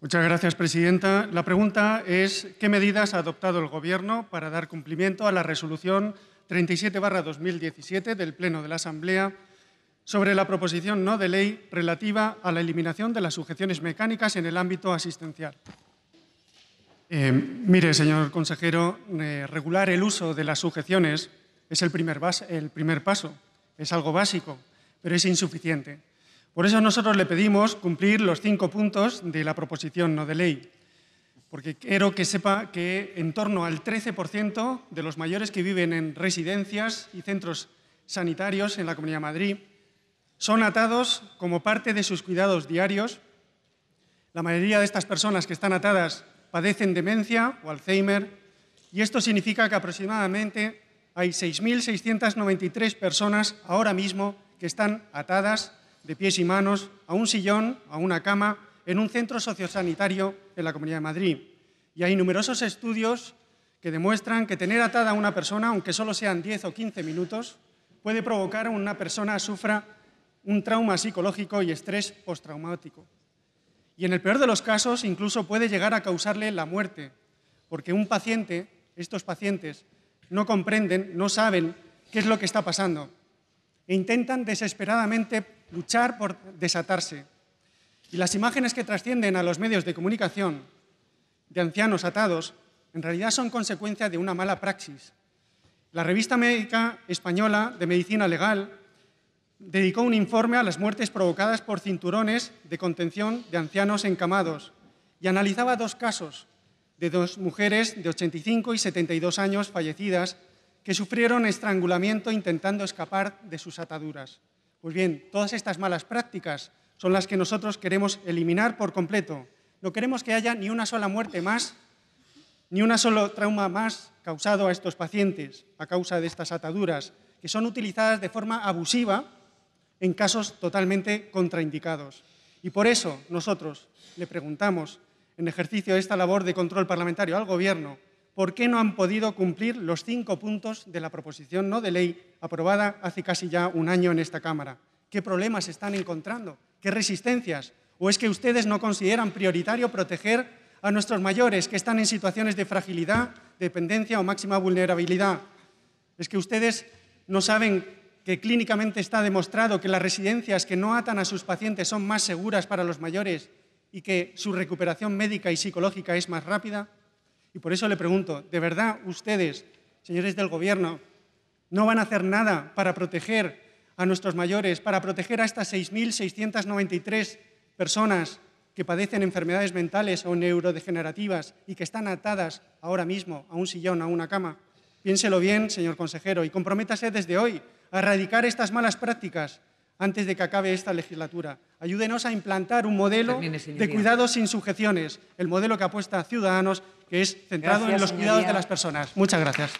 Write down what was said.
Muchas gracias, presidenta. La pregunta es ¿qué medidas ha adoptado el Gobierno para dar cumplimiento a la resolución 37-2017 del Pleno de la Asamblea sobre la proposición no de ley relativa a la eliminación de las sujeciones mecánicas en el ámbito asistencial? Eh, mire, señor consejero, eh, regular el uso de las sujeciones es el primer paso, es algo básico, pero es insuficiente. Por eso nosotros le pedimos cumplir los cinco puntos de la proposición no de ley, porque quiero que sepa que en torno al 13% de los mayores que viven en residencias y centros sanitarios en la Comunidad de Madrid son atados como parte de sus cuidados diarios. La mayoría de estas personas que están atadas padecen demencia o Alzheimer y esto significa que aproximadamente hay 6.693 personas ahora mismo que están atadas de pies y manos a un sillón, a una cama, en un centro sociosanitario en la Comunidad de Madrid. Y hay numerosos estudios que demuestran que tener atada a una persona, aunque solo sean 10 o 15 minutos, puede provocar que una persona sufra un trauma psicológico y estrés postraumático. Y en el peor de los casos, incluso puede llegar a causarle la muerte, porque un paciente, estos pacientes, no comprenden, no saben qué es lo que está pasando e intentan desesperadamente luchar por desatarse. Y las imágenes que trascienden a los medios de comunicación de ancianos atados en realidad son consecuencia de una mala praxis. La revista médica española de medicina legal dedicó un informe a las muertes provocadas por cinturones de contención de ancianos encamados y analizaba dos casos de dos mujeres de 85 y 72 años fallecidas que sufrieron estrangulamiento intentando escapar de sus ataduras. Pues bien, todas estas malas prácticas son las que nosotros queremos eliminar por completo. No queremos que haya ni una sola muerte más, ni un solo trauma más causado a estos pacientes a causa de estas ataduras, que son utilizadas de forma abusiva en casos totalmente contraindicados. Y por eso nosotros le preguntamos, en ejercicio de esta labor de control parlamentario al Gobierno, por qué no han podido cumplir los cinco puntos de la proposición no de ley aprobada hace casi ya un año en esta Cámara. ¿Qué problemas están encontrando? ¿Qué resistencias? ¿O es que ustedes no consideran prioritario proteger a nuestros mayores que están en situaciones de fragilidad, dependencia o máxima vulnerabilidad? ¿Es que ustedes no saben que clínicamente está demostrado que las residencias que no atan a sus pacientes son más seguras para los mayores y que su recuperación médica y psicológica es más rápida? Y por eso le pregunto, ¿de verdad ustedes, señores del Gobierno, no van a hacer nada para proteger a nuestros mayores, para proteger a estas 6.693 personas que padecen enfermedades mentales o neurodegenerativas y que están atadas ahora mismo a un sillón, a una cama? Piénselo bien, señor consejero, y comprométase desde hoy a erradicar estas malas prácticas antes de que acabe esta legislatura. Ayúdenos a implantar un modelo de cuidados sin sujeciones, el modelo que apuesta a Ciudadanos que es centrado en los cuidados de las personas. Muchas gracias.